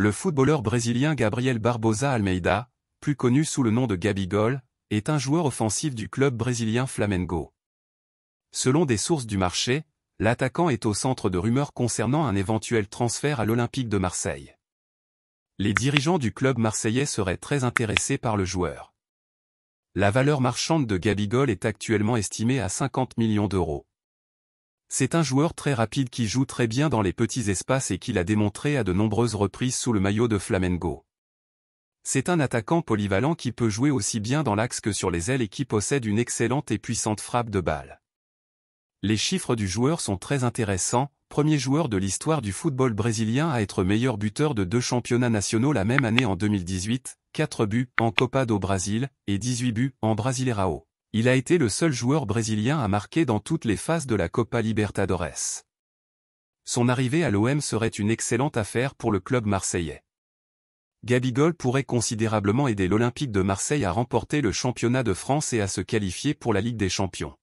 Le footballeur brésilien Gabriel Barbosa Almeida, plus connu sous le nom de Gabigol, est un joueur offensif du club brésilien Flamengo. Selon des sources du marché, l'attaquant est au centre de rumeurs concernant un éventuel transfert à l'Olympique de Marseille. Les dirigeants du club marseillais seraient très intéressés par le joueur. La valeur marchande de Gabigol est actuellement estimée à 50 millions d'euros. C'est un joueur très rapide qui joue très bien dans les petits espaces et qui l'a démontré à de nombreuses reprises sous le maillot de Flamengo. C'est un attaquant polyvalent qui peut jouer aussi bien dans l'axe que sur les ailes et qui possède une excellente et puissante frappe de balle. Les chiffres du joueur sont très intéressants, premier joueur de l'histoire du football brésilien à être meilleur buteur de deux championnats nationaux la même année en 2018, 4 buts en Copa do Brasil et 18 buts en Brasileirao. Il a été le seul joueur brésilien à marquer dans toutes les phases de la Copa Libertadores. Son arrivée à l'OM serait une excellente affaire pour le club marseillais. Gabigol pourrait considérablement aider l'Olympique de Marseille à remporter le championnat de France et à se qualifier pour la Ligue des Champions.